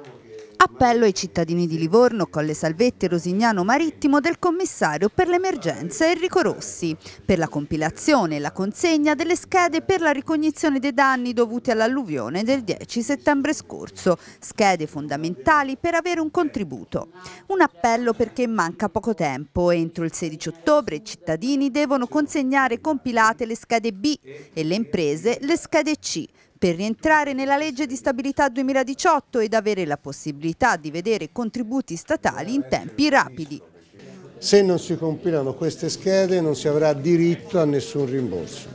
Diciamo appello ai cittadini di Livorno, Colle Salvetti e Rosignano Marittimo del commissario per l'emergenza Enrico Rossi per la compilazione e la consegna delle schede per la ricognizione dei danni dovuti all'alluvione del 10 settembre scorso, schede fondamentali per avere un contributo. Un appello perché manca poco tempo, entro il 16 ottobre i cittadini devono consegnare compilate le schede B e le imprese le schede C per rientrare nella legge di stabilità 2018 ed avere la possibilità di vedere contributi statali in tempi rapidi. Se non si compilano queste schede non si avrà diritto a nessun rimborso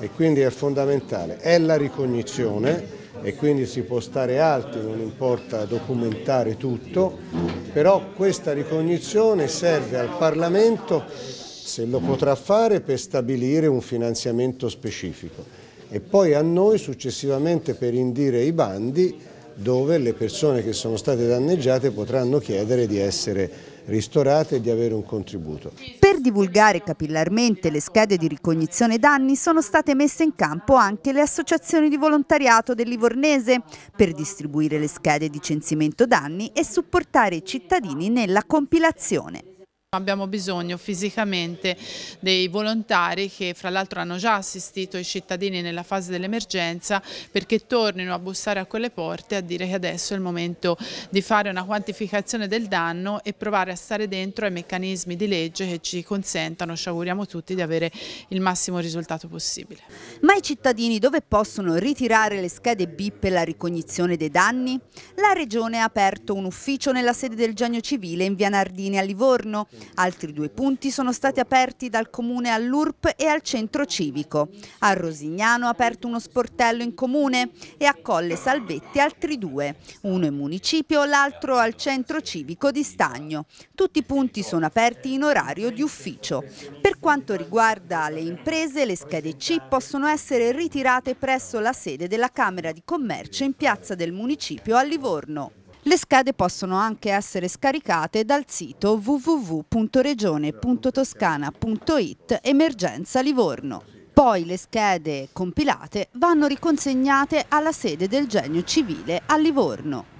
e quindi è fondamentale. È la ricognizione e quindi si può stare alti, non importa documentare tutto, però questa ricognizione serve al Parlamento, se lo potrà fare, per stabilire un finanziamento specifico e poi a noi successivamente per indire i bandi dove le persone che sono state danneggiate potranno chiedere di essere ristorate e di avere un contributo. Per divulgare capillarmente le schede di ricognizione danni sono state messe in campo anche le associazioni di volontariato del Livornese per distribuire le schede di censimento danni e supportare i cittadini nella compilazione. Abbiamo bisogno fisicamente dei volontari che fra l'altro hanno già assistito i cittadini nella fase dell'emergenza perché tornino a bussare a quelle porte a dire che adesso è il momento di fare una quantificazione del danno e provare a stare dentro ai meccanismi di legge che ci consentano, ci auguriamo tutti, di avere il massimo risultato possibile. Ma i cittadini dove possono ritirare le schede B per la ricognizione dei danni? La Regione ha aperto un ufficio nella sede del Genio Civile in via Nardini a Livorno Altri due punti sono stati aperti dal comune all'URP e al centro civico. A Rosignano ha aperto uno sportello in comune e a Colle Salvetti altri due, uno in municipio, l'altro al centro civico di Stagno. Tutti i punti sono aperti in orario di ufficio. Per quanto riguarda le imprese, le schede C possono essere ritirate presso la sede della Camera di Commercio in piazza del municipio a Livorno. Le schede possono anche essere scaricate dal sito www.regione.toscana.it emergenza Livorno. Poi le schede compilate vanno riconsegnate alla sede del genio civile a Livorno.